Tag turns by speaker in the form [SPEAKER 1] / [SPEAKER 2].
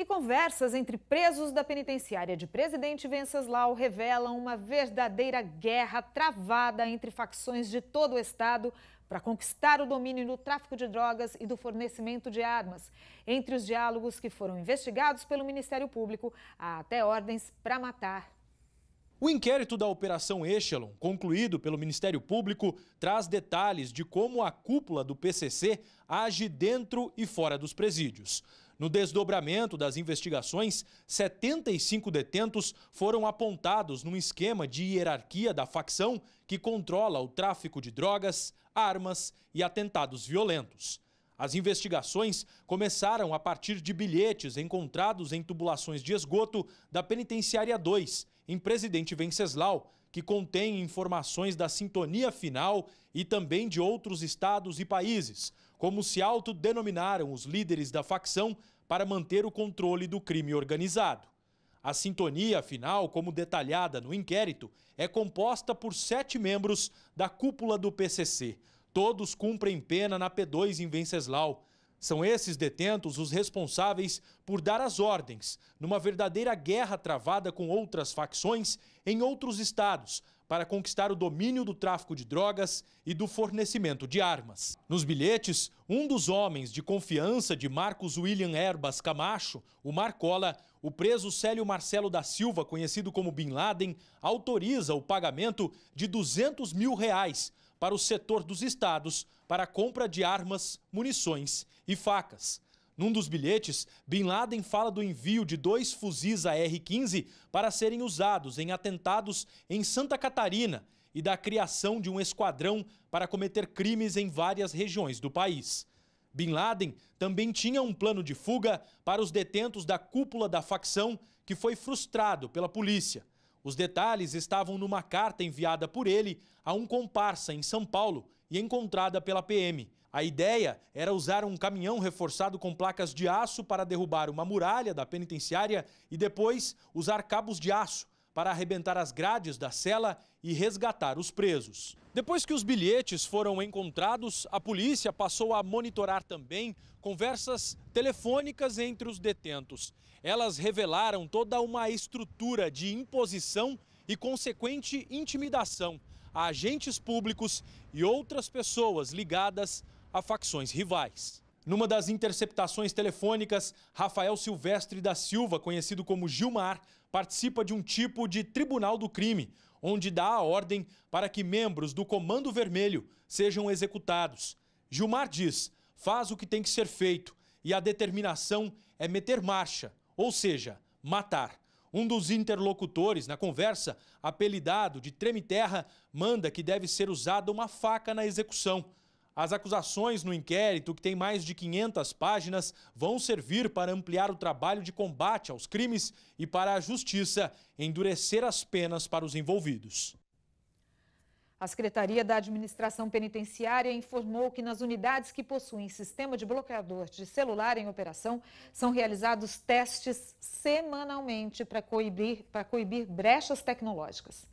[SPEAKER 1] E conversas entre presos da penitenciária de Presidente Venceslau revelam uma verdadeira guerra travada entre facções de todo o estado para conquistar o domínio do tráfico de drogas e do fornecimento de armas. Entre os diálogos que foram investigados pelo Ministério Público, há até ordens para matar
[SPEAKER 2] o inquérito da Operação Echelon, concluído pelo Ministério Público, traz detalhes de como a cúpula do PCC age dentro e fora dos presídios. No desdobramento das investigações, 75 detentos foram apontados num esquema de hierarquia da facção que controla o tráfico de drogas, armas e atentados violentos. As investigações começaram a partir de bilhetes encontrados em tubulações de esgoto da Penitenciária 2, em Presidente Venceslau, que contém informações da sintonia final e também de outros estados e países, como se autodenominaram os líderes da facção para manter o controle do crime organizado. A sintonia final, como detalhada no inquérito, é composta por sete membros da cúpula do PCC. Todos cumprem pena na P2 em Venceslau. São esses detentos os responsáveis por dar as ordens numa verdadeira guerra travada com outras facções em outros estados para conquistar o domínio do tráfico de drogas e do fornecimento de armas. Nos bilhetes, um dos homens de confiança de Marcos William Erbas Camacho, o Marcola, o preso Célio Marcelo da Silva, conhecido como Bin Laden, autoriza o pagamento de 200 mil reais para o setor dos estados para a compra de armas, munições e facas. Num dos bilhetes, Bin Laden fala do envio de dois fuzis AR-15 para serem usados em atentados em Santa Catarina e da criação de um esquadrão para cometer crimes em várias regiões do país. Bin Laden também tinha um plano de fuga para os detentos da cúpula da facção que foi frustrado pela polícia. Os detalhes estavam numa carta enviada por ele a um comparsa em São Paulo e encontrada pela PM. A ideia era usar um caminhão reforçado com placas de aço para derrubar uma muralha da penitenciária e depois usar cabos de aço para arrebentar as grades da cela e resgatar os presos. Depois que os bilhetes foram encontrados, a polícia passou a monitorar também conversas telefônicas entre os detentos. Elas revelaram toda uma estrutura de imposição e consequente intimidação a agentes públicos e outras pessoas ligadas a facções rivais. Numa das interceptações telefônicas, Rafael Silvestre da Silva, conhecido como Gilmar, participa de um tipo de tribunal do crime, onde dá a ordem para que membros do Comando Vermelho sejam executados. Gilmar diz: faz o que tem que ser feito e a determinação é meter marcha, ou seja, matar. Um dos interlocutores na conversa, apelidado de Treme Terra, manda que deve ser usada uma faca na execução. As acusações no inquérito, que tem mais de 500 páginas, vão servir para ampliar o trabalho de combate aos crimes e para a justiça endurecer as penas para os envolvidos.
[SPEAKER 1] A Secretaria da Administração Penitenciária informou que nas unidades que possuem sistema de bloqueador de celular em operação, são realizados testes semanalmente para coibir, para coibir brechas tecnológicas.